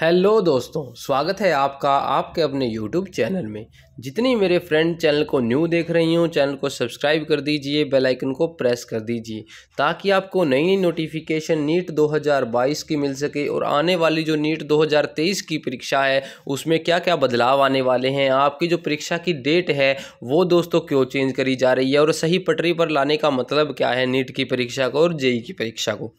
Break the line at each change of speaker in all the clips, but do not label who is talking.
hello दोस्तों स्वागत है आपका आपके अपने यूट्यूब चैनल में जितनी मेरे फ्रेंड चैनल को न्यू देख रही हूँ चैनल को सब्सक्राइब कर दीजिए बेल आइकन को प्रेस कर दीजिए ताकि आपको नई नई नोटिफिकेशन नीट 2022 की मिल सके और आने वाली जो नीट 2023 की परीक्षा है उसमें क्या क्या बदलाव आने वाले हैं आपकी जो परीक्षा की डेट है वो दोस्तों क्यों चेंज करी जा रही है और सही पटरी पर लाने का मतलब क्या है नीट की परीक्षा को और जेई e e की परीक्षा को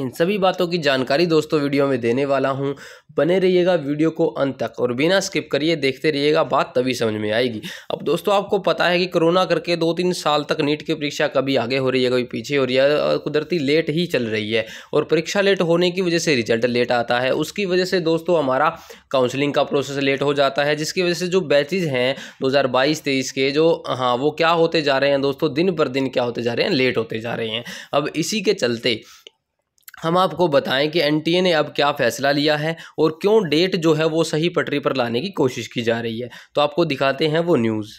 इन सभी बातों की जानकारी दोस्तों वीडियो में देने वाला हूँ बने रहिएगा वीडियो को अंत तक और बिना स्किप करिए देखते रहिएगा बात तभी समझ में आएगी अब दोस्तों आपको पता है कि कोरोना करके दो तीन साल तक नीट की परीक्षा कभी आगे हो रही है कभी पीछे हो रही है कुदरती लेट ही चल रही है और परीक्षा लेट होने की वजह से रिजल्ट लेट आता है उसकी वजह से दोस्तों हमारा काउंसलिंग का प्रोसेस लेट हो जाता है जिसकी वजह से जो बैचेज हैं दो हज़ार के जो हाँ वो क्या होते जा रहे हैं दोस्तों दिन पर दिन क्या होते जा रहे हैं लेट होते जा रहे हैं अब इसी के चलते हम आपको बताएं कि एनटीए ने अब क्या फ़ैसला लिया है और क्यों डेट जो है वो सही पटरी पर लाने की कोशिश की जा रही है तो आपको दिखाते हैं वो न्यूज़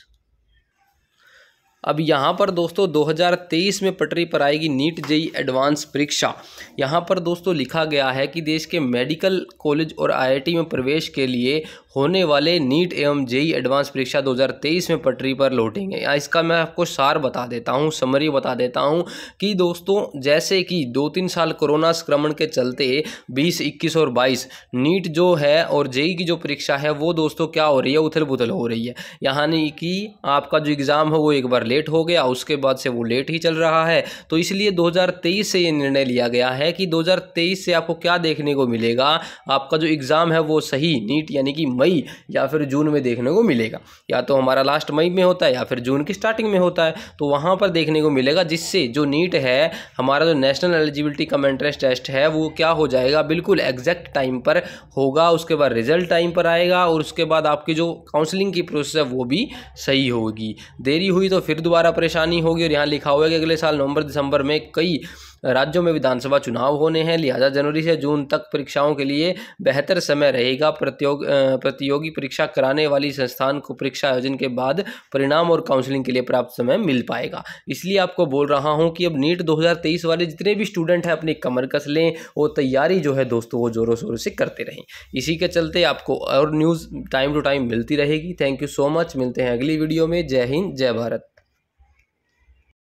अब यहाँ पर दोस्तों 2023 में पटरी पर आएगी नीट जेई एडवांस परीक्षा यहाँ पर दोस्तों लिखा गया है कि देश के मेडिकल कॉलेज और आईआईटी में प्रवेश के लिए होने वाले नीट एवं जेई एडवांस परीक्षा 2023 में पटरी पर लौटेंगे या इसका मैं आपको सार बता देता हूँ समरी बता देता हूँ कि दोस्तों जैसे कि दो तीन साल कोरोना संक्रमण के चलते बीस इक्कीस और बाईस नीट जो है और जेई की जो परीक्षा है वो दोस्तों क्या हो रही है उथल पुथल हो रही है यानी कि आपका जो एग्ज़ाम है वो एक बार लेट हो गया उसके बाद से वो लेट ही चल रहा है तो इसलिए 2023 से ये निर्णय लिया गया है कि 2023 से आपको क्या देखने को मिलेगा आपका जो एग्ज़ाम है वो सही नीट यानी कि मई या फिर जून में देखने को मिलेगा या तो हमारा लास्ट मई में होता है या फिर जून की स्टार्टिंग में होता है तो वहाँ पर देखने को मिलेगा जिससे जो नीट है हमारा जो national eligibility cum entrance test है वो क्या हो जाएगा बिल्कुल एग्जैक्ट टाइम पर होगा उसके बाद रिजल्ट टाइम पर आएगा और उसके बाद आपकी जो काउंसलिंग की प्रोसेस है वो भी सही होगी देरी हुई तो फिर फिर दोबारा परेशानी होगी और यहाँ लिखा हुआ है कि अगले साल नवंबर दिसंबर में कई राज्यों में विधानसभा चुनाव होने हैं लिहाजा जनवरी से जून तक परीक्षाओं के लिए बेहतर समय रहेगा प्रतियोग प्रतियोगी परीक्षा कराने वाली संस्थान को परीक्षा आयोजन के बाद परिणाम और काउंसलिंग के लिए प्राप्त समय मिल पाएगा इसलिए आपको बोल रहा हूँ कि अब नीट 2023 वाले जितने भी स्टूडेंट हैं अपनी कमर कस लें और तैयारी जो है दोस्तों वो ज़ोरों शोरों से करते रहें इसी के चलते आपको और न्यूज़ टाइम टू टाइम मिलती रहेगी थैंक यू सो मच मिलते हैं अगली वीडियो में जय हिंद जय भारत